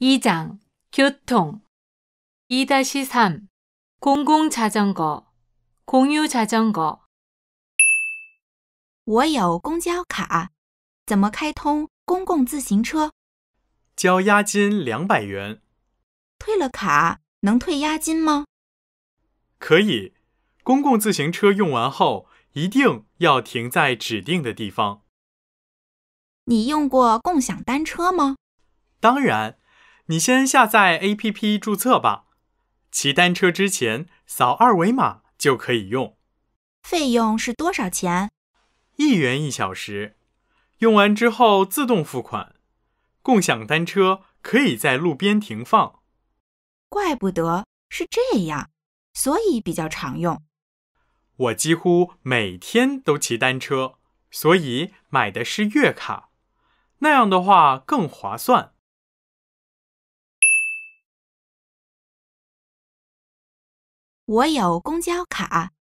二章交通二到三公共自行车、共享自行车。我有公交卡，怎么开通公共自行车？交押金两百元。退了卡能退押金吗？可以。公共自行车用完后一定要停在指定的地方。你用过共享单车吗？当然。你先下载 APP 注册吧。骑单车之前扫二维码就可以用。费用是多少钱？一元一小时。用完之后自动付款。共享单车可以在路边停放。怪不得是这样，所以比较常用。我几乎每天都骑单车，所以买的是月卡，那样的话更划算。我有公交卡，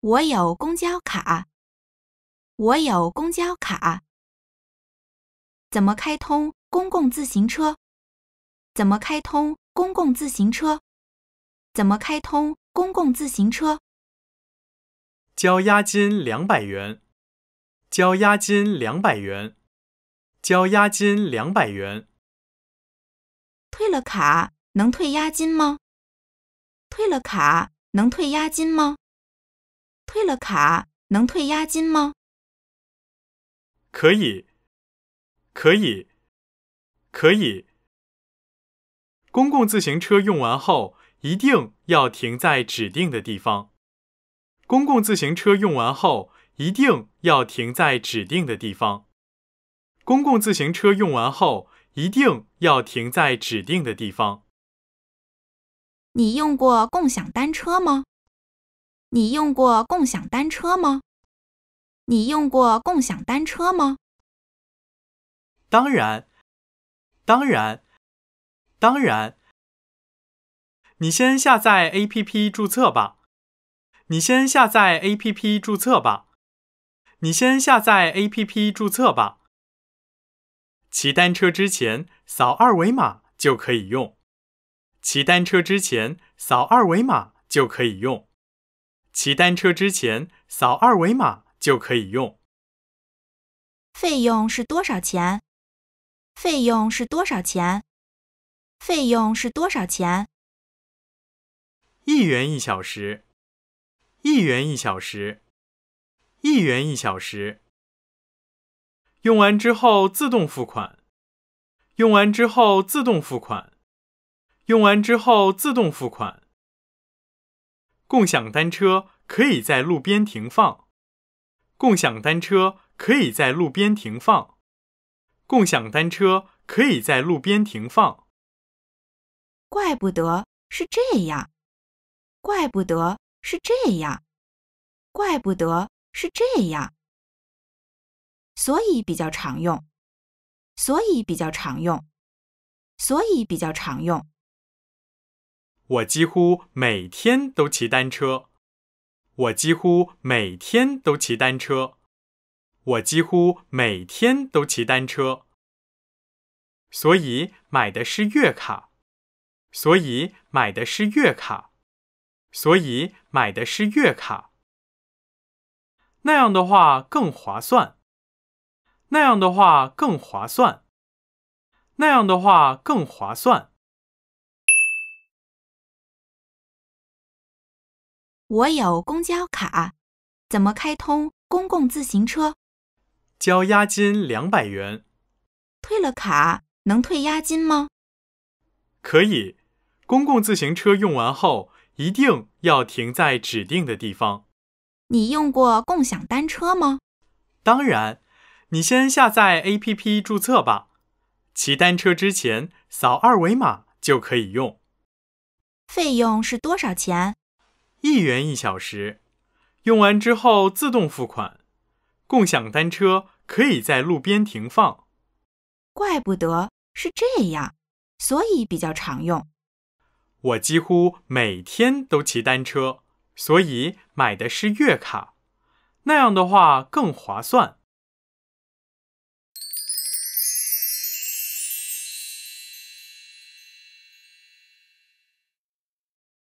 我有公交卡，我有公交卡。怎么开通公共自行车？怎么开通公共自行车？怎么开通公共自行车？交押金两百元，交押金两百元，交押金两百元。退了卡能退押金吗？退了卡能退押金吗？退了卡能退押金吗？可以，可以，可以。公共自行车用完后一定要停在指定的地方。公共自行车用完后一定要停在指定的地方。公共自行车用完后一定要停在指定的地方。你用过共享单车吗？你用过共享单车吗？你用过共享单车吗？当然，当然，当然。你先下载 APP 注册吧。你先下载 APP 注册吧。你先下载 APP 注册吧。骑单车之前扫二维码就可以用。骑单车之前扫二维码就可以用。骑单车之前扫二维码就可以用。费用是多少钱？费用是多少钱？费用是多少钱？一元一小时。一元一小时。一元一小时。用完之后自动付款。用完之后自动付款。用完之后自动付款。共享单车可以在路边停放。共享单车可以在路边停放。共享单车可以在路边停放。怪不得是这样。怪不得是这样。怪不得是这样。所以比较常用。所以比较常用。所以比较常用。我几乎每天都骑单车。我几乎每天都骑单车。我几乎每天都骑单车。所以买的是月卡。所以买的是月卡。所以买的是月卡。那样的话更划算。那样的话更划算。那样的话更划算。我有公交卡，怎么开通公共自行车？交押金两百元。退了卡能退押金吗？可以。公共自行车用完后一定要停在指定的地方。你用过共享单车吗？当然。你先下载 APP 注册吧。骑单车之前扫二维码就可以用。费用是多少钱？一元一小时，用完之后自动付款。共享单车可以在路边停放。怪不得是这样，所以比较常用。我几乎每天都骑单车，所以买的是月卡，那样的话更划算。